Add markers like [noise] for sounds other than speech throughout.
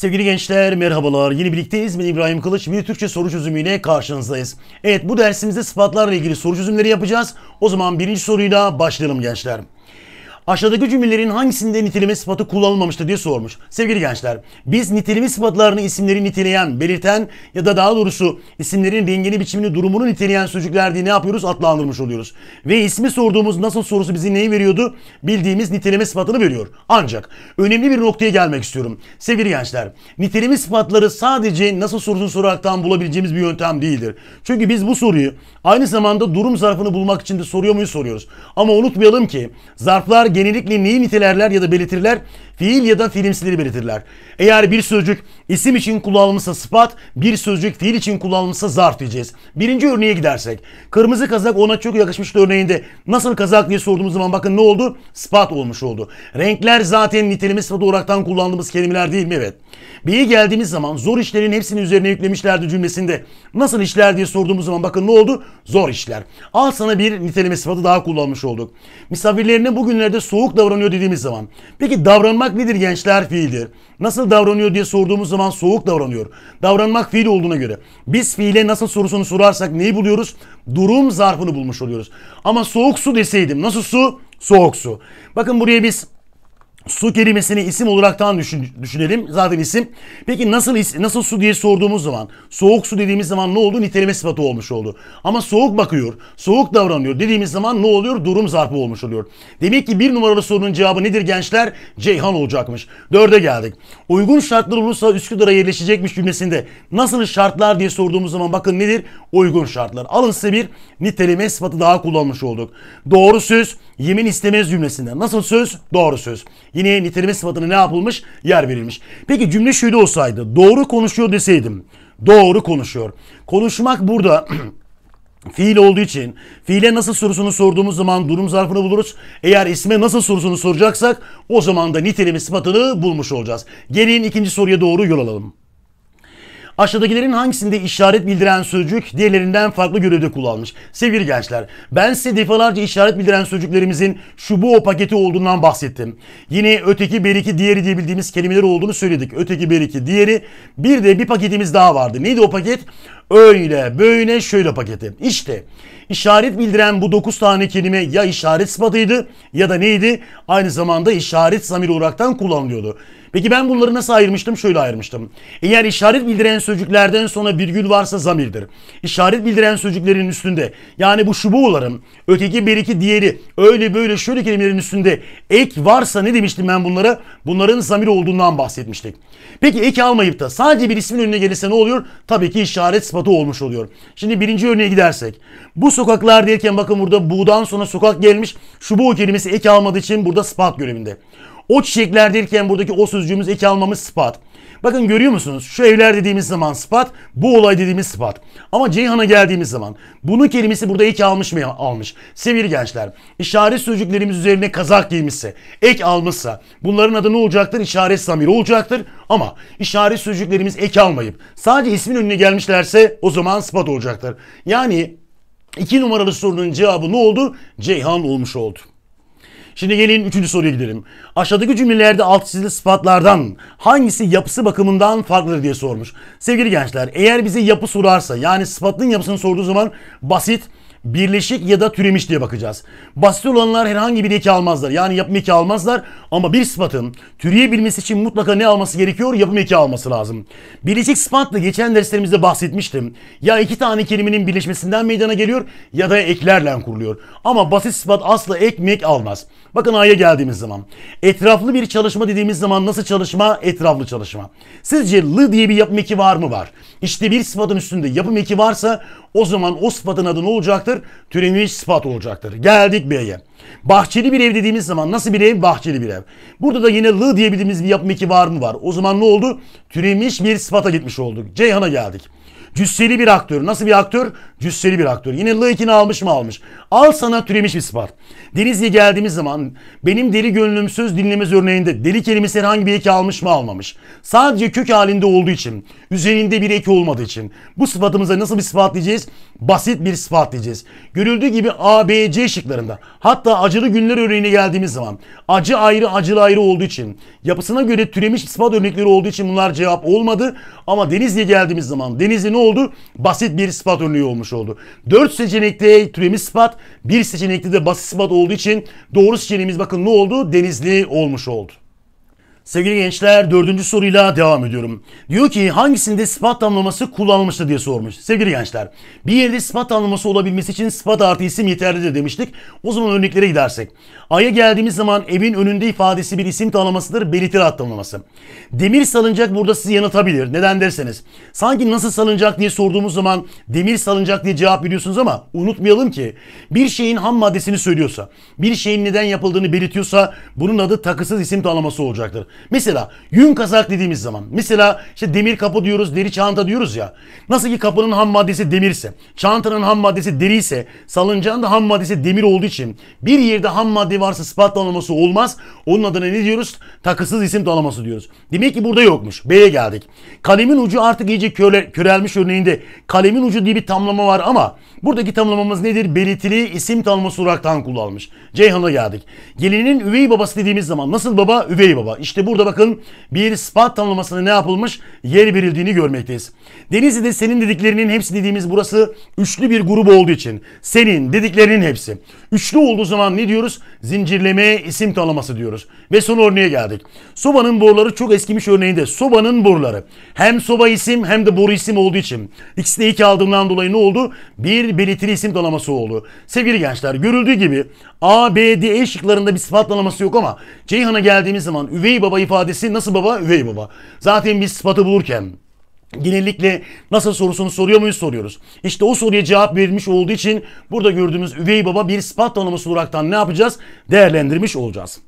Sevgili gençler merhabalar. Yeni birlikteyiz. Ben İbrahim Kılıç. Bir Türkçe soru çözümüyle karşınızdayız. Evet bu dersimizde sıfatlarla ilgili soru çözümleri yapacağız. O zaman birinci soruyla başlayalım gençler aşağıdaki cümlelerin hangisinde niteleme sıfatı kullanılmamıştır diye sormuş. Sevgili gençler, biz niteleme sıfatlarını isimleri niteleyen, belirten ya da daha doğrusu isimlerin rengini, biçimini, durumunu niteleyen sözcükler diye ne yapıyoruz? Adlandırmış oluyoruz. Ve ismi sorduğumuz nasıl sorusu bizi neyi veriyordu? Bildiğimiz niteleme sıfatını veriyor. Ancak önemli bir noktaya gelmek istiyorum. Sevgili gençler, niteleme sıfatları sadece nasıl sorusunu soraraktan bulabileceğimiz bir yöntem değildir. Çünkü biz bu soruyu aynı zamanda durum zarfını bulmak için de soruyor muyuz soruyoruz. Ama unutmayalım ki zarflar genellikle neyi nitelerler ya da belirtirler? fiil ya da fiilimsileri belirtirler. Eğer bir sözcük isim için kullanılmışsa sıfat, bir sözcük fiil için kullanılmışsa zarf diyeceğiz. Birinci örneğe gidersek. Kırmızı kazak ona çok yakışmıştı örneğinde. Nasıl kazak diye sorduğumuz zaman bakın ne oldu? Sıfat olmuş oldu. Renkler zaten niteleme sıfatı olaraktan kullandığımız kelimeler değil mi? Evet. B'ye geldiğimiz zaman zor işlerin hepsini üzerine yüklemişlerdi cümlesinde. Nasıl işler diye sorduğumuz zaman bakın ne oldu? Zor işler. Al sana bir niteleme sıfatı daha kullanmış olduk. Misafirlerine bugünlerde soğuk davranıyor dediğimiz zaman. Peki davranma Davranmak nedir gençler? Fiildir. Nasıl davranıyor diye sorduğumuz zaman soğuk davranıyor. Davranmak fiil olduğuna göre. Biz fiile nasıl sorusunu sorarsak neyi buluyoruz? Durum zarfını bulmuş oluyoruz. Ama soğuk su deseydim nasıl su? Soğuk su. Bakın buraya biz Su kelimesini isim olaraktan düşün, düşünelim. Zaten isim. Peki nasıl nasıl su diye sorduğumuz zaman soğuk su dediğimiz zaman ne oldu? Niteleme sıfatı olmuş oldu. Ama soğuk bakıyor, soğuk davranıyor dediğimiz zaman ne oluyor? Durum zarfı olmuş oluyor. Demek ki bir numaralı sorunun cevabı nedir gençler? Ceyhan olacakmış. Dörde geldik. Uygun şartlar olursa Üsküdar'a yerleşecekmiş cümlesinde nasıl şartlar diye sorduğumuz zaman bakın nedir? Uygun şartlar. Alın size bir niteleme sıfatı daha kullanmış olduk. Doğru söz yemin istemez cümlesinde. Nasıl söz? Doğru söz. Yine niteleme sıfatına ne yapılmış? Yer verilmiş. Peki cümle şöyle olsaydı. Doğru konuşuyor deseydim. Doğru konuşuyor. Konuşmak burada [clears throat] fiil olduğu için fiile nasıl sorusunu sorduğumuz zaman durum zarfını buluruz. Eğer isme nasıl sorusunu soracaksak o zaman da niteleme sıfatını bulmuş olacağız. Gelin ikinci soruya doğru yol alalım. Aşağıdakilerin hangisinde işaret bildiren sözcük diğerlerinden farklı görevde kullanılmış? Sevgili gençler, ben size defalarca işaret bildiren sözcüklerimizin şu bu o paketi olduğundan bahsettim. Yine öteki, beriki, diğeri diye bildiğimiz kelimeler olduğunu söyledik. Öteki, beriki, diğeri. Bir de bir paketimiz daha vardı. Neydi o paket? öyle, böyle, şöyle paketi. İşte işaret bildiren bu 9 tane kelime ya işaret sıfatıydı ya da neydi? Aynı zamanda işaret zamiri olaraktan kullanılıyordu. Peki ben bunları nasıl ayırmıştım? Şöyle ayırmıştım. Eğer işaret bildiren sözcüklerden sonra virgül varsa zamirdir. İşaret bildiren sözcüklerin üstünde yani bu şubu olarım, öteki bir iki diğeri öyle böyle şöyle kelimelerin üstünde ek varsa ne demiştim ben bunlara? Bunların zamir olduğundan bahsetmiştik. Peki ek almayıp da sadece bir ismin önüne gelirse ne oluyor? Tabii ki işaret ispatı olmuş oluyor. Şimdi birinci örneğe gidersek. Bu sokaklar derken bakın burada buğdan sonra sokak gelmiş. Şu bu kelimesi ek almadığı için burada spat görevinde. O çiçekler derken buradaki o sözcüğümüz ek almamız spat. Bakın görüyor musunuz? Şu evler dediğimiz zaman sıfat, bu olay dediğimiz sıfat. Ama Ceyhan'a geldiğimiz zaman bunu kelimesi burada ek almış mı almış? Sevgili gençler, işaret sözcüklerimiz üzerine kazak giymişse, ek almışsa bunların adı ne olacaktır? İşaret zamiri olacaktır. Ama işaret sözcüklerimiz ek almayıp sadece ismin önüne gelmişlerse o zaman sıfat olacaktır. Yani iki numaralı sorunun cevabı ne oldu? Ceyhan olmuş oldu. Şimdi gelin üçüncü soruya gidelim. Aşağıdaki cümlelerde alt çizili sıfatlardan hangisi yapısı bakımından farklıdır diye sormuş. Sevgili gençler eğer bize yapı sorarsa yani sıfatın yapısını sorduğu zaman basit, birleşik ya da türemiş diye bakacağız. Basit olanlar herhangi bir eki almazlar. Yani yapım eki almazlar ama bir sıfatın türeyebilmesi için mutlaka ne alması gerekiyor? Yapım eki alması lazım. Birleşik sıfatla geçen derslerimizde bahsetmiştim. Ya iki tane kelimenin birleşmesinden meydana geliyor ya da eklerle kuruluyor. Ama basit sıfat asla ekmek almaz. Bakın A'ya geldiğimiz zaman. Etraflı bir çalışma dediğimiz zaman nasıl çalışma? Etraflı çalışma. Sizce lı diye bir yapım eki var mı? Var. İşte bir sıfatın üstünde yapım eki varsa o zaman o sıfatın adı ne olacaktır? olacaktır. Türemiş sıfat olacaktır. Geldik bir eve Bahçeli bir ev dediğimiz zaman nasıl bir ev? Bahçeli bir ev. Burada da yine lı diyebildiğimiz bir yapım eki var mı var. O zaman ne oldu? Türemiş bir sıfata gitmiş olduk. Ceyhan'a geldik. Cüsseli bir aktör. Nasıl bir aktör? Cüsseli bir aktör. Yine Lık'ini almış mı almış. Al sana türemiş bir spart. Denizli'ye geldiğimiz zaman benim deli gönlüm söz dinlemez örneğinde deli kelimesi herhangi bir eki almış mı almamış. Sadece kök halinde olduğu için, üzerinde bir eki olmadığı için bu sıfatımıza nasıl bir sıfat diyeceğiz? Basit bir sıfat diyeceğiz. Görüldüğü gibi A, B, C şıklarında hatta acılı günler örneğine geldiğimiz zaman acı ayrı acılı ayrı olduğu için yapısına göre türemiş sıfat örnekleri olduğu için bunlar cevap olmadı. Ama Denizli'ye geldiğimiz zaman Denizli ne oldu? Basit bir ispat örneği olmuş oldu. 4 seçenekte türemiş spat bir seçenekte de basit ispat olduğu için doğru seçeneğimiz bakın ne oldu? Denizli olmuş oldu. Sevgili gençler dördüncü soruyla devam ediyorum. Diyor ki hangisinde spat damlaması kullanılmıştı diye sormuş. Sevgili gençler bir yerde spat damlaması olabilmesi için spat artı isim yeterlidir demiştik. O zaman örneklere gidersek. Ay'a geldiğimiz zaman evin önünde ifadesi bir isim tanımlamasıdır belirtir ad tanımlaması. Demir salıncak burada sizi yanıltabilir. Neden derseniz. Sanki nasıl salıncak diye sorduğumuz zaman demir salıncak diye cevap veriyorsunuz ama unutmayalım ki bir şeyin ham maddesini söylüyorsa, bir şeyin neden yapıldığını belirtiyorsa bunun adı takısız isim tanımlaması olacaktır. Mesela yün kazak dediğimiz zaman mesela işte demir kapı diyoruz deri çanta diyoruz ya. Nasıl ki kapının ham maddesi demirse çantanın ham maddesi deri ise salıncağın da ham maddesi demir olduğu için bir yerde ham madde varsa ispat dalaması olmaz. Onun adına ne diyoruz? Takısız isim dalaması diyoruz. Demek ki burada yokmuş. B'ye geldik. Kalemin ucu artık iyice köre, körelmiş örneğinde kalemin ucu diye bir tamlama var ama Buradaki tanımlamamız nedir? Belirtili isim tanıması olarak kullanılmış Ceyhan'a geldik. Gelinin üvey babası dediğimiz zaman nasıl baba? Üvey baba. İşte burada bakın bir spat tanımlamasına ne yapılmış? Yer verildiğini görmekteyiz. Denizli'de senin dediklerinin hepsi dediğimiz burası üçlü bir grup olduğu için. Senin dediklerinin hepsi. Üçlü olduğu zaman ne diyoruz? Zincirleme isim tanıması diyoruz. Ve son örneğe geldik. Sobanın boruları çok eskimiş örneğinde. Sobanın boruları. Hem soba isim hem de boru isim olduğu için. İkisi de iki aldığından dolayı ne oldu? Bir belirtili isim dolaması oldu. Sevgili gençler görüldüğü gibi A, B, D, E şıklarında bir sıfat dalaması yok ama Ceyhan'a geldiğimiz zaman üvey baba ifadesi nasıl baba? Üvey baba. Zaten biz sıfatı bulurken genellikle nasıl sorusunu soruyor muyuz soruyoruz. İşte o soruya cevap verilmiş olduğu için burada gördüğümüz üvey baba bir sıfat tanımı olaraktan ne yapacağız? Değerlendirmiş olacağız.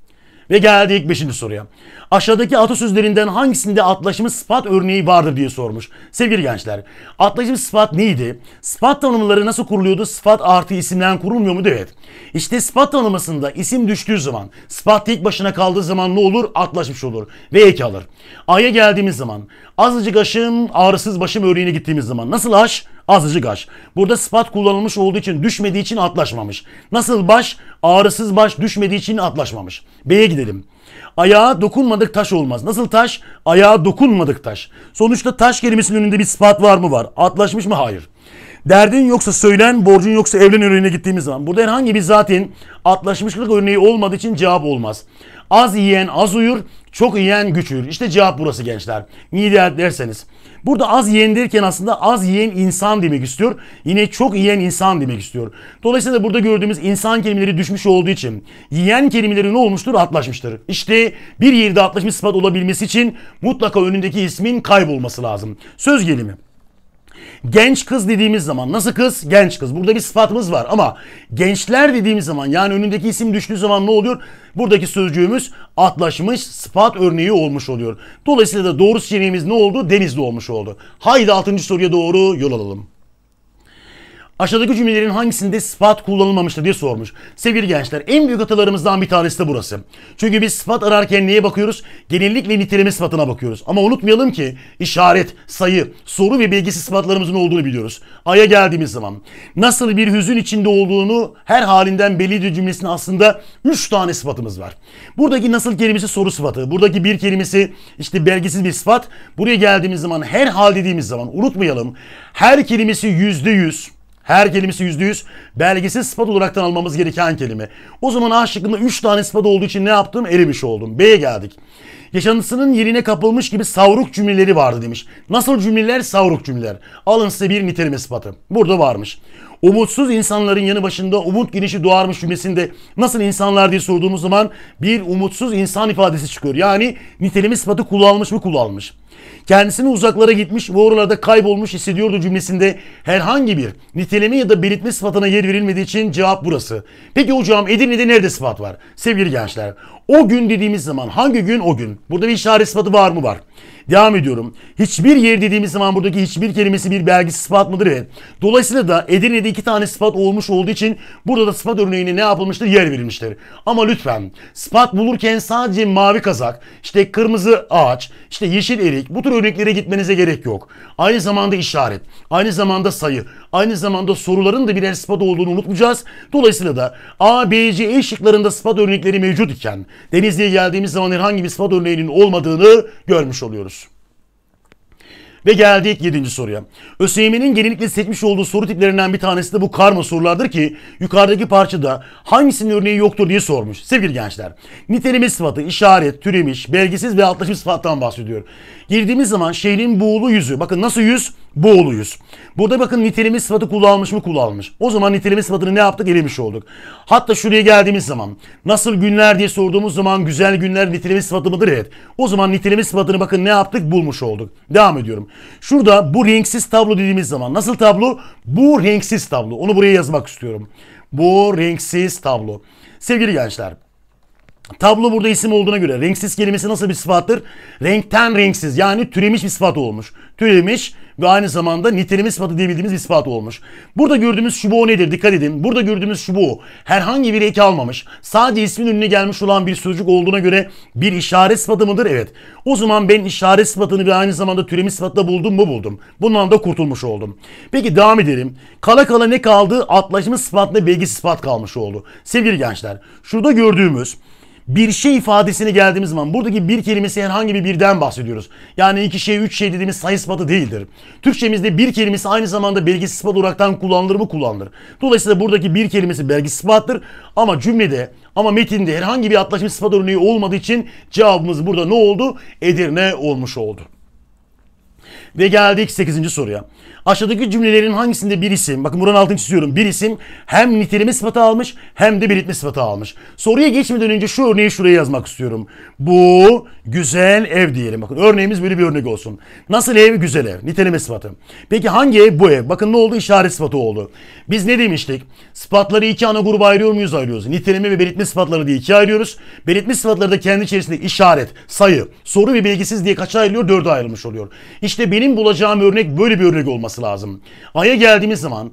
Ve geldi ilk 5. soruya. Aşağıdaki atasözlerinden hangisinde atlaşımı sıfat örneği vardır diye sormuş. Sevgili gençler, atlaşım sıfat neydi? Sıfat tanımları nasıl kuruluyordu? Sıfat artı isimden kurulmuyor mu? Evet. İşte sıfat tanımasında isim düştüğü zaman, sıfat tek başına kaldığı zaman ne olur? Atlaşmış olur ve eki alır. A'ya geldiğimiz zaman, azıcık aşım ağrısız başım örneğine gittiğimiz zaman nasıl aş? Azıcık aş. Burada spat kullanılmış olduğu için düşmediği için atlaşmamış. Nasıl baş? Ağrısız baş düşmediği için atlaşmamış. B'ye gidelim. Ayağa dokunmadık taş olmaz. Nasıl taş? Ayağa dokunmadık taş. Sonuçta taş kelimesinin önünde bir spat var mı var? Atlaşmış mı? Hayır. Derdin yoksa söylen, borcun yoksa evlen örneğine gittiğimiz zaman. Burada herhangi bir zaten atlaşmışlık örneği olmadığı için cevap olmaz. Az yiyen az uyur, çok yiyen güç uyur. İşte cevap burası gençler. Niye derseniz. Burada az yiyen derken aslında az yiyen insan demek istiyor. Yine çok yiyen insan demek istiyor. Dolayısıyla burada gördüğümüz insan kelimeleri düşmüş olduğu için yiyen kelimeleri ne olmuştur? Atlaşmıştır. İşte bir yerde atlaşmış sıfat olabilmesi için mutlaka önündeki ismin kaybolması lazım. Söz gelimi. Genç kız dediğimiz zaman nasıl kız? Genç kız. Burada bir sıfatımız var ama gençler dediğimiz zaman yani önündeki isim düştüğü zaman ne oluyor? Buradaki sözcüğümüz atlaşmış sıfat örneği olmuş oluyor. Dolayısıyla da doğru seçeneğimiz ne oldu? Denizli olmuş oldu. Haydi 6. soruya doğru yol alalım. Aşağıdaki cümlelerin hangisinde sıfat kullanılmamıştır diye sormuş. Sevgili gençler en büyük hatalarımızdan bir tanesi de burası. Çünkü biz sıfat ararken neye bakıyoruz? Genellikle niteleme sıfatına bakıyoruz. Ama unutmayalım ki işaret, sayı, soru ve belgisi sıfatlarımızın olduğunu biliyoruz. Ay'a geldiğimiz zaman nasıl bir hüzün içinde olduğunu her halinden bellidir cümlesinde aslında 3 tane sıfatımız var. Buradaki nasıl kelimesi soru sıfatı. Buradaki bir kelimesi işte belgisiz bir sıfat. Buraya geldiğimiz zaman her hal dediğimiz zaman unutmayalım. Her kelimesi yüzde yüz her kelimesi %100 belgesiz sıfat olaraktan almamız gereken kelime. O zaman A şıkkında 3 tane sıfat olduğu için ne yaptım? Erimiş oldum. B'ye geldik. Yaşantısının yerine kapılmış gibi savruk cümleleri vardı demiş. Nasıl cümleler? Savruk cümleler. Alın size bir niteleme sıfatı. Burada varmış. Umutsuz insanların yanı başında umut girişi doğarmış cümlesinde nasıl insanlar diye sorduğumuz zaman bir umutsuz insan ifadesi çıkıyor. Yani niteleme sıfatı kullanmış mı kullanmış? Kendisini uzaklara gitmiş ve oralarda kaybolmuş hissediyordu cümlesinde herhangi bir niteleme ya da belirtme sıfatına yer verilmediği için cevap burası. Peki hocam Edirne'de nerede sıfat var? Sevgili gençler o gün dediğimiz zaman hangi gün o gün? Burada bir işaret sıfatı var mı var? Devam ediyorum. Hiçbir yer dediğimiz zaman buradaki hiçbir kelimesi bir belge sıfat mıdır ve dolayısıyla da Edirne'de iki tane sıfat olmuş olduğu için burada da sıfat örneğine ne yapılmıştır? Yer verilmiştir. Ama lütfen sıfat bulurken sadece mavi kazak, işte kırmızı ağaç, işte yeşil erik bu tür örneklere gitmenize gerek yok. Aynı zamanda işaret, aynı zamanda sayı, aynı zamanda soruların da birer sıfat olduğunu unutmayacağız. Dolayısıyla da A, B, C, E şıklarında sıfat örnekleri mevcut iken Denizli'ye geldiğimiz zaman herhangi bir sıfat örneğinin olmadığını görmüş oluyoruz. Ve geldik 7. soruya. ÖSYM'nin genellikle seçmiş olduğu soru tiplerinden bir tanesi de bu karma sorulardır ki yukarıdaki parçada hangisinin örneği yoktur diye sormuş. Sevgili gençler, niteleme sıfatı, işaret, türemiş, belgisiz ve altlaşmış sıfattan bahsediyor. Girdiğimiz zaman şehrin buğulu yüzü. Bakın nasıl yüz? Buğulu yüz. Burada bakın niteleme sıfatı kullanmış mı kullanmış? O zaman niteleme sıfatını ne yaptık? Elemiş olduk. Hatta şuraya geldiğimiz zaman nasıl günler diye sorduğumuz zaman güzel günler niteleme sıfatı mıdır? Evet. O zaman niteleme sıfatını bakın ne yaptık? Bulmuş olduk. Devam ediyorum. Şurada bu renksiz tablo dediğimiz zaman nasıl tablo? Bu renksiz tablo. Onu buraya yazmak istiyorum. Bu renksiz tablo. Sevgili gençler Tablo burada isim olduğuna göre renksiz kelimesi nasıl bir sıfattır? Renkten renksiz yani türemiş bir sıfat olmuş. Türemiş ve aynı zamanda niteleme sıfatı diyebildiğimiz bir sıfat olmuş. Burada gördüğümüz şubu nedir? Dikkat edin. Burada gördüğümüz şubu herhangi bir ek almamış. Sadece ismin önüne gelmiş olan bir sözcük olduğuna göre bir işaret sıfatı mıdır? Evet. O zaman ben işaret sıfatını ve aynı zamanda türemiş sıfatla buldum mu buldum. Bundan da kurtulmuş oldum. Peki devam edelim. Kala kala ne kaldı? Atlaşma sıfatla belgisiz sıfat kalmış oldu. Sevgili gençler şurada gördüğümüz bir şey ifadesine geldiğimiz zaman buradaki bir kelimesi herhangi bir birden bahsediyoruz. Yani iki şey, üç şey dediğimiz sayı ispatı değildir. Türkçemizde bir kelimesi aynı zamanda belgesi ispat olaraktan kullanılır mı? Kullanılır. Dolayısıyla buradaki bir kelimesi belgesi ispattır ama cümlede ama metinde herhangi bir atlaşım ispat örneği olmadığı için cevabımız burada ne oldu? Edirne olmuş oldu. Ve geldik 8. soruya. Aşağıdaki cümlelerin hangisinde bir isim, bakın buranın altını çiziyorum, bir isim hem niteleme sıfatı almış hem de belirtme sıfatı almış. Soruya geçmeden önce şu örneği şuraya yazmak istiyorum. Bu güzel ev diyelim. Bakın örneğimiz böyle bir örnek olsun. Nasıl ev? Güzel ev. Niteleme sıfatı. Peki hangi ev? Bu ev. Bakın ne oldu? İşaret sıfatı oldu. Biz ne demiştik? Sıfatları iki ana gruba ayırıyor muyuz? Ayırıyoruz. Niteleme ve belirtme sıfatları diye ikiye ayırıyoruz. Belirtme sıfatları da kendi içerisinde işaret, sayı, soru ve bilgisiz diye kaça ayrılıyor? Dörde ayrılmış oluyor. İşte benim bulacağım örnek böyle bir örnek olması olması lazım. Ay'a geldiğimiz zaman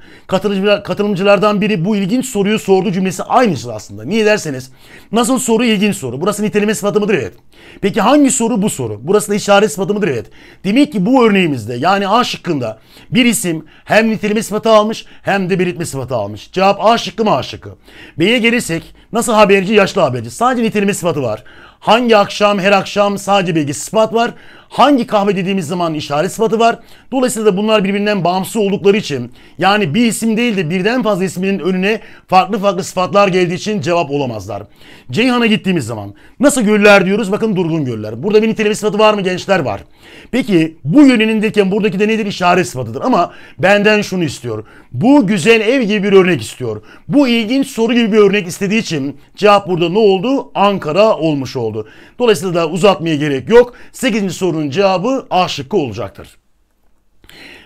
katılımcılardan biri bu ilginç soruyu sordu cümlesi aynısı aslında. Niye derseniz nasıl soru ilginç soru. Burası niteleme sıfatı mıdır? Evet. Peki hangi soru bu soru? Burası da işaret sıfatı mıdır? Evet. Demek ki bu örneğimizde yani A şıkkında bir isim hem niteleme sıfatı almış hem de belirtme sıfatı almış. Cevap A şıkkı mı A şıkkı? B'ye gelirsek nasıl haberci yaşlı haberci. Sadece niteleme sıfatı var. Hangi akşam her akşam sadece bilgi sıfat var hangi kahve dediğimiz zaman işaret sıfatı var. Dolayısıyla da bunlar birbirinden bağımsız oldukları için yani bir isim değil de birden fazla isminin önüne farklı farklı sıfatlar geldiği için cevap olamazlar. Ceyhan'a gittiğimiz zaman nasıl göller diyoruz? Bakın durgun göller. Burada bir niteleme sıfatı var mı gençler? Var. Peki bu yönelinirken buradaki de nedir? İşaret sıfatıdır. Ama benden şunu istiyor. Bu güzel ev gibi bir örnek istiyor. Bu ilginç soru gibi bir örnek istediği için cevap burada ne oldu? Ankara olmuş oldu. Dolayısıyla da uzatmaya gerek yok. 8. sorunun cevabı A şıkkı olacaktır.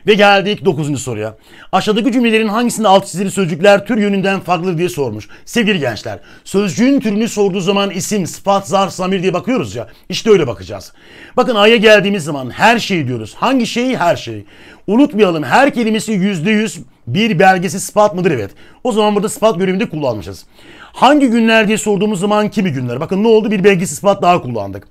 Ve geldik 9. soruya. Aşağıdaki cümlelerin hangisinde alt çizili sözcükler tür yönünden farklı diye sormuş. Sevgili gençler, sözcüğün türünü sorduğu zaman isim, sıfat, zarf, samir diye bakıyoruz ya. İşte öyle bakacağız. Bakın A'ya geldiğimiz zaman her şeyi diyoruz. Hangi şeyi? Her şeyi. Unutmayalım her kelimesi %100 bir belgesi sıfat mıdır? Evet. O zaman burada sıfat bölümünde kullanmışız. Hangi günler diye sorduğumuz zaman kimi günler? Bakın ne oldu? Bir belgesi sıfat daha kullandık.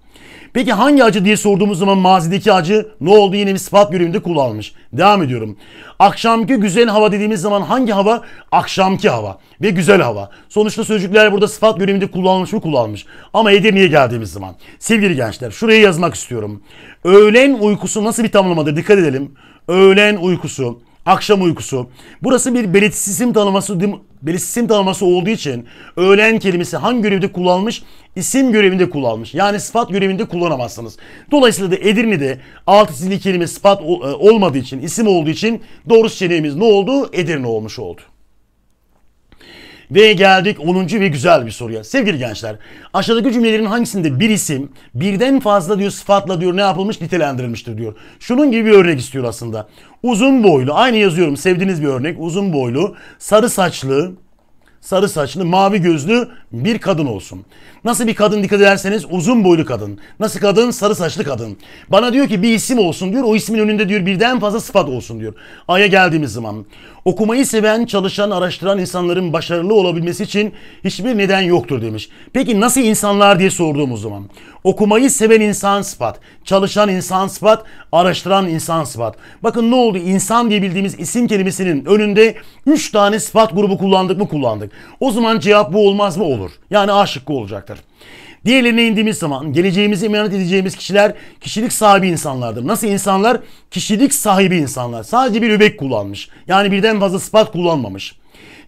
Peki hangi acı diye sorduğumuz zaman mazideki acı ne oldu yine bir sıfat görevinde kullanmış. Devam ediyorum. Akşamki güzel hava dediğimiz zaman hangi hava? Akşamki hava ve güzel hava. Sonuçta sözcükler burada sıfat görevinde kullanılmış mı kullanmış. Ama Edirne'ye geldiğimiz zaman. Sevgili gençler şuraya yazmak istiyorum. Öğlen uykusu nasıl bir tamlamadır? Dikkat edelim. Öğlen uykusu akşam uykusu. Burası bir belirtisizm tanıması, belirtisizm tanıması olduğu için öğlen kelimesi hangi görevde kullanılmış? isim görevinde kullanmış Yani sıfat görevinde kullanamazsınız. Dolayısıyla da Edirne'de alt isimli kelime sıfat e, olmadığı için, isim olduğu için doğru seçeneğimiz ne oldu? Edirne olmuş oldu. Ve geldik 10. ve güzel bir soruya. Sevgili gençler, aşağıdaki cümlelerin hangisinde bir isim birden fazla diyor sıfatla diyor ne yapılmış nitelendirilmiştir diyor. Şunun gibi bir örnek istiyor aslında. Uzun boylu, aynı yazıyorum sevdiğiniz bir örnek. Uzun boylu, sarı saçlı, sarı saçlı, mavi gözlü bir kadın olsun. Nasıl bir kadın dikkat ederseniz uzun boylu kadın. Nasıl kadın? Sarı saçlı kadın. Bana diyor ki bir isim olsun diyor. O ismin önünde diyor birden fazla sıfat olsun diyor. Aya geldiğimiz zaman. Okumayı seven, çalışan, araştıran insanların başarılı olabilmesi için hiçbir neden yoktur demiş. Peki nasıl insanlar diye sorduğumuz zaman. Okumayı seven insan sıfat, çalışan insan sıfat, araştıran insan sıfat. Bakın ne oldu? İnsan diye bildiğimiz isim kelimesinin önünde 3 tane sıfat grubu kullandık mı kullandık zaten. O zaman cevap bu olmaz mı? Olur. Yani A şıkkı olacaktır. Diğerlerine indiğimiz zaman geleceğimizi emanet edeceğimiz kişiler kişilik sahibi insanlardır. Nasıl insanlar? Kişilik sahibi insanlar. Sadece bir übek kullanmış. Yani birden fazla sıfat kullanmamış.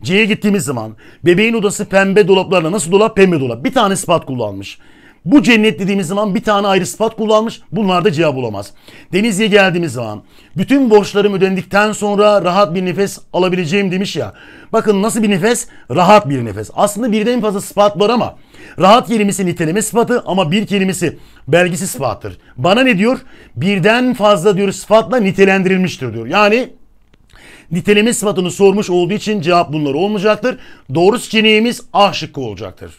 C'ye gittiğimiz zaman bebeğin odası pembe dolaplarla nasıl dolap pembe dolap bir tane sıfat kullanmış. Bu cennet dediğimiz zaman bir tane ayrı sıfat kullanmış. Bunlar da cevap olamaz. Denizli'ye geldiğimiz zaman bütün borçlarım ödendikten sonra rahat bir nefes alabileceğim demiş ya. Bakın nasıl bir nefes? Rahat bir nefes. Aslında birden fazla sıfat var ama rahat kelimesi niteleme sıfatı ama bir kelimesi belgisi sıfattır. Bana ne diyor? Birden fazla diyor sıfatla nitelendirilmiştir diyor. Yani niteleme sıfatını sormuş olduğu için cevap bunlar olmayacaktır. Doğru seçeneğimiz A şıkkı olacaktır.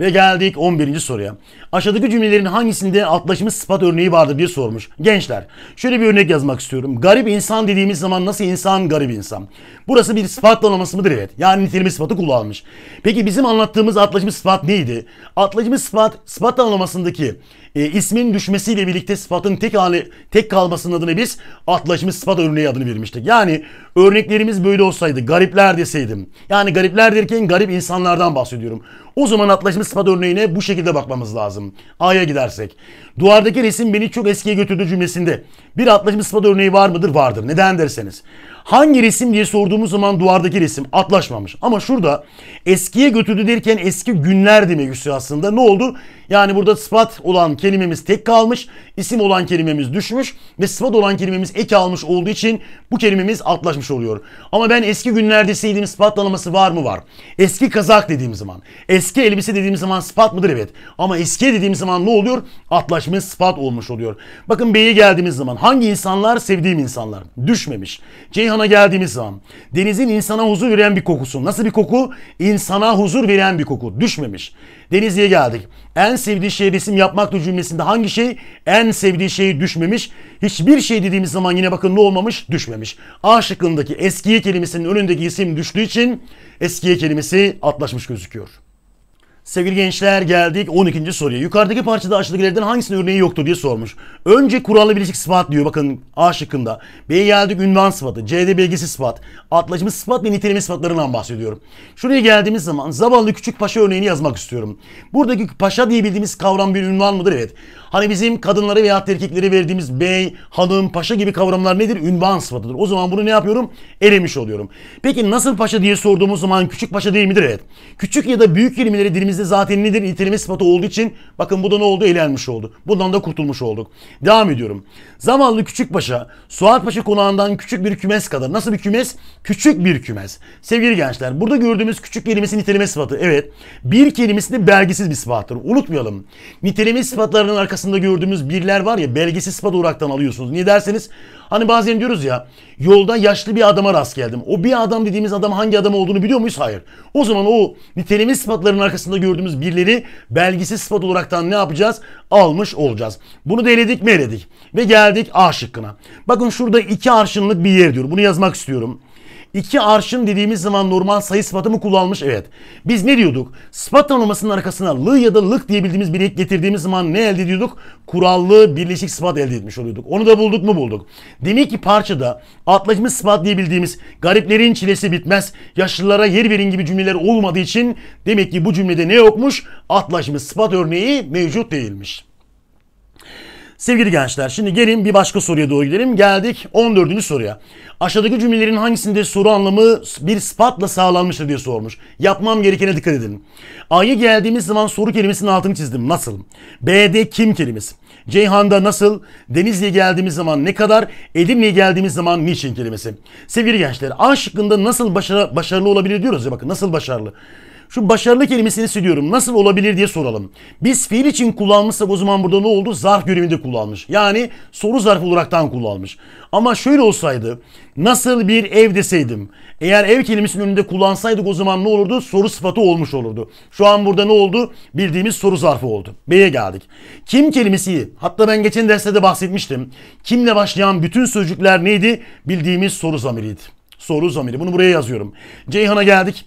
Ve geldik 11. soruya. Aşağıdaki cümlelerin hangisinde altlaşmış sıfat örneği vardır Bir sormuş. Gençler şöyle bir örnek yazmak istiyorum. Garip insan dediğimiz zaman nasıl insan garip insan? Burası bir sıfatlanaması mıdır? Evet. Yani niteleme sıfatı kullanmış. Peki bizim anlattığımız altlaşmış sıfat neydi? Altlaşmış sıfat sıfat anlamasındaki e, ismin düşmesiyle birlikte sıfatın tek hali tek kalmasının adını biz atlaşmış sıfat örneği adını vermiştik. Yani örneklerimiz böyle olsaydı garipler deseydim. Yani garipler derken garip insanlardan bahsediyorum. O zaman atlaşmış sıfat örneğine bu şekilde bakmamız lazım lazım. A'ya gidersek. Duvardaki resim beni çok eskiye götürdü cümlesinde. Bir atlaşmış sıfat örneği var mıdır? Vardır. Neden derseniz. Hangi resim diye sorduğumuz zaman duvardaki resim atlaşmamış. Ama şurada eskiye götürdü derken eski günler demek istiyor aslında. Ne oldu? Yani burada sıfat olan kelimemiz tek kalmış. isim olan kelimemiz düşmüş. Ve sıfat olan kelimemiz ek almış olduğu için bu kelimemiz atlaşmış oluyor. Ama ben eski günler deseydim sıfatlaması var mı? Var. Eski kazak dediğim zaman. Eski elbise dediğim zaman sıfat mıdır? Evet. Ama eski dediğim zaman ne oluyor? Atlaşmış sıfat olmuş oluyor. Bakın B'ye geldiğimiz zaman hangi insanlar? Sevdiğim insanlar. Düşmemiş. C Ceyhan'a geldiğimiz zaman denizin insana huzur veren bir kokusu. Nasıl bir koku? İnsana huzur veren bir koku. Düşmemiş. Denizli'ye geldik. En sevdiği şey resim yapmaktı cümlesinde hangi şey? En sevdiği şey düşmemiş. Hiçbir şey dediğimiz zaman yine bakın ne olmamış? Düşmemiş. A şıkkındaki eskiye kelimesinin önündeki isim düştüğü için eskiye kelimesi atlaşmış gözüküyor. Sevgili gençler geldik 12. soruya. Yukarıdaki parçada aşağıdakilerden hangisinin örneği yoktur diye sormuş. Önce kurallı bilgi sıfat diyor bakın A şıkkında. B'ye geldik ünvan sıfatı. C'de bilgisi sıfat. Atlaşma sıfat ve niteleme sıfatlarından bahsediyorum. Şuraya geldiğimiz zaman zavallı küçük paşa örneğini yazmak istiyorum. Buradaki paşa diye bildiğimiz kavram bir ünvan mıdır? Evet. Hani bizim kadınlara veya erkeklere verdiğimiz bey, hanım, paşa gibi kavramlar nedir? Ünvan sıfatıdır. O zaman bunu ne yapıyorum? Elemiş oluyorum. Peki nasıl paşa diye sorduğumuz zaman küçük paşa değil midir? Evet. Küçük ya da büyük kelimeleri dilimiz Elimizde zaten nedir? İnteleme sıfatı olduğu için bakın bu da ne oldu? Elenmiş oldu. Bundan da kurtulmuş olduk. Devam ediyorum. Zamanlı Küçükpaşa, Suat Paşa konağından küçük bir kümes kadar. Nasıl bir kümes? Küçük bir kümes. Sevgili gençler burada gördüğümüz küçük kelimesi niteleme sıfatı. Evet bir kelimesi belgesiz bir sıfattır. Unutmayalım. Niteleme sıfatlarının arkasında gördüğümüz birler var ya belgesiz sıfat olaraktan alıyorsunuz. Niye derseniz Hani bazen diyoruz ya yolda yaşlı bir adama rast geldim. O bir adam dediğimiz adam hangi adam olduğunu biliyor muyuz? Hayır. O zaman o niteleme sıfatlarının arkasında gördüğümüz birileri belgisiz sıfat olaraktan ne yapacağız? Almış olacağız. Bunu da eledik mi eledik. Ve geldik A şıkkına. Bakın şurada iki arşınlık bir yer diyor. Bunu yazmak istiyorum. İki arşın dediğimiz zaman normal sayı sıfatımı kullanmış evet. Biz ne diyorduk? Sıfat tanımlamasının arkasına lı ya da lık diyebildiğimiz bir ek getirdiğimiz zaman ne elde ediyorduk? Kurallı birleşik sıfat elde etmiş oluyorduk. Onu da bulduk mu bulduk. Demek ki parçada atlaşmış sıfat diyebildiğimiz gariplerin çilesi bitmez, yaşlılara yer verin gibi cümleler olmadığı için demek ki bu cümlede ne yokmuş? Atlaşmış sıfat örneği mevcut değilmiş. Sevgili gençler şimdi gelin bir başka soruya doğru gidelim. Geldik 14. soruya. Aşağıdaki cümlelerin hangisinde soru anlamı bir spatla sağlanmıştır diye sormuş. Yapmam gerekene dikkat edin. A'ya geldiğimiz zaman soru kelimesinin altını çizdim. Nasıl? B'de kim kelimesi. Ceyhan'da nasıl? Denizli'ye geldiğimiz zaman ne kadar? Edirne'ye geldiğimiz zaman niçin kelimesi. Sevgili gençler A şıkkında nasıl başarı, başarılı olabilir diyoruz ya bakın nasıl başarılı. Şu başarılı kelimesini siliyorum. Nasıl olabilir diye soralım. Biz fiil için kullanmışsak o zaman burada ne oldu? Zarf görevinde kullanmış. Yani soru zarf olaraktan kullanmış. Ama şöyle olsaydı. Nasıl bir ev deseydim. Eğer ev kelimesinin önünde kullansaydık o zaman ne olurdu? Soru sıfatı olmuş olurdu. Şu an burada ne oldu? Bildiğimiz soru zarfı oldu. B'ye geldik. Kim kelimesi hatta ben geçen derste de bahsetmiştim. Kimle başlayan bütün sözcükler neydi? Bildiğimiz soru zamiriydi. Soru zamiri. Bunu buraya yazıyorum. Ceyhan'a geldik.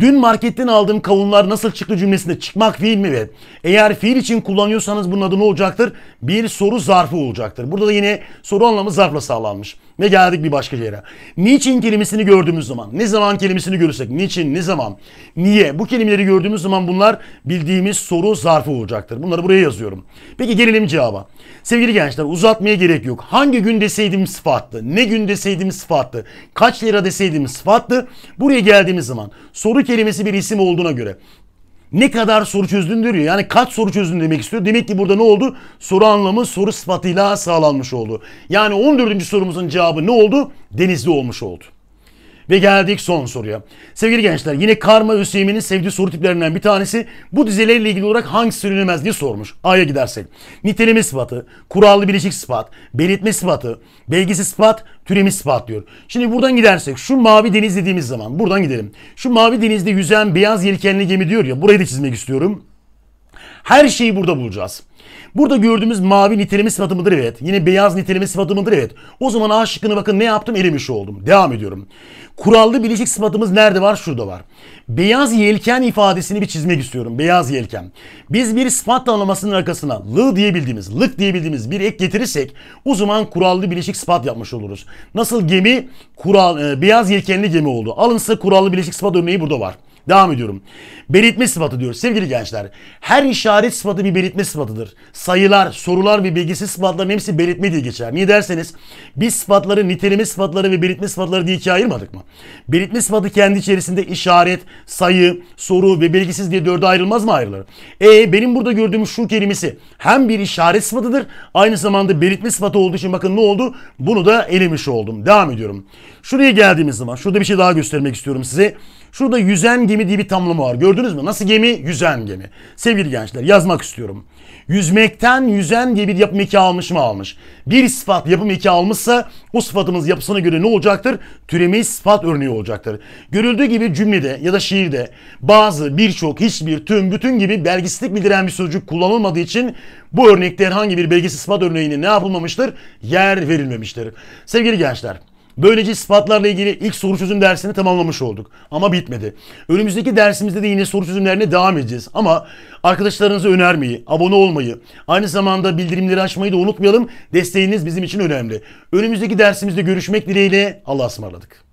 Dün marketten aldığım kavunlar nasıl çıktı cümlesinde çıkmak fiil mi ve eğer fiil için kullanıyorsanız bunun adı ne olacaktır? Bir soru zarfı olacaktır. Burada da yine soru anlamı zarfla sağlanmış. Ve geldik bir başka yere. Niçin kelimesini gördüğümüz zaman, ne zaman kelimesini görürsek, niçin, ne zaman, niye bu kelimeleri gördüğümüz zaman bunlar bildiğimiz soru zarfı olacaktır. Bunları buraya yazıyorum. Peki gelelim cevaba. Sevgili gençler uzatmaya gerek yok. Hangi gün deseydim sıfattı, ne gün deseydim sıfattı, kaç lira deseydim sıfattı. Buraya geldiğimiz zaman soru soru kelimesi bir isim olduğuna göre ne kadar soru çözdün diyor yani kaç soru çözdün demek istiyor. Demek ki burada ne oldu? Soru anlamı soru sıfatıyla sağlanmış oldu. Yani 14. sorumuzun cevabı ne oldu? Denizli olmuş oldu. Ve geldik son soruya. Sevgili gençler yine Karma Hüseyin'in sevdiği soru tiplerinden bir tanesi bu dizelerle ilgili olarak hangisi söylenemez diye sormuş. A'ya gidersek. Niteleme sıfatı, kurallı bileşik sıfat, belirtme sıfatı, belgisi sıfat, türemi sıfat diyor. Şimdi buradan gidersek şu mavi deniz dediğimiz zaman buradan gidelim. Şu mavi denizde yüzen beyaz yelkenli gemi diyor ya burayı da çizmek istiyorum. Her şeyi burada bulacağız. Burada gördüğümüz mavi niteleme sıfatı mıdır? Evet. Yine beyaz niteleme sıfatı mıdır? Evet. O zaman A şıkkını bakın ne yaptım? erimiş oldum. Devam ediyorum. Kurallı bileşik sıfatımız nerede var? Şurada var. Beyaz yelken ifadesini bir çizmek istiyorum. Beyaz yelken. Biz bir sıfat tanımlamasının arkasına lı diyebildiğimiz, lık diyebildiğimiz bir ek getirirsek o zaman kurallı bileşik sıfat yapmış oluruz. Nasıl gemi? Kural, e, beyaz yelkenli gemi oldu. Alın size kurallı bileşik sıfat örneği burada var. Devam ediyorum. Belirtme sıfatı diyor. Sevgili gençler, her işaret sıfatı bir belirtme sıfatıdır. Sayılar, sorular ve bilgisiz sıfatların hepsi belirtme diye geçer. Niye derseniz biz sıfatları niteleme sıfatları ve belirtme sıfatları diye ikiye ayırmadık mı? Belirtme sıfatı kendi içerisinde işaret, sayı, soru ve bilgisiz diye dörde ayrılmaz mı ayrılır? E benim burada gördüğüm şu kelimesi hem bir işaret sıfatıdır, aynı zamanda belirtme sıfatı olduğu için bakın ne oldu? Bunu da elemiş oldum. Devam ediyorum. Şuraya geldiğimiz zaman şurada bir şey daha göstermek istiyorum size. Şurada yüzen gemi diye bir tamlama var. Gördünüz mü? Nasıl gemi? Yüzen gemi. Sevgili gençler yazmak istiyorum. Yüzmekten yüzen diye bir yapım eki almış mı almış? Bir sıfat yapım eki almışsa o sıfatımız yapısına göre ne olacaktır? Türemiş sıfat örneği olacaktır. Görüldüğü gibi cümlede ya da şiirde bazı, birçok, hiçbir, tüm, bütün gibi belgesizlik bildiren bir sözcük kullanılmadığı için bu örnekte herhangi bir belgesiz sıfat örneğine ne yapılmamıştır? Yer verilmemiştir. Sevgili gençler Böylece ispatlarla ilgili ilk soru çözüm dersini tamamlamış olduk. Ama bitmedi. Önümüzdeki dersimizde de yine soru çözümlerine devam edeceğiz. Ama arkadaşlarınıza önermeyi, abone olmayı, aynı zamanda bildirimleri açmayı da unutmayalım. Desteğiniz bizim için önemli. Önümüzdeki dersimizde görüşmek dileğiyle Allah'a ısmarladık.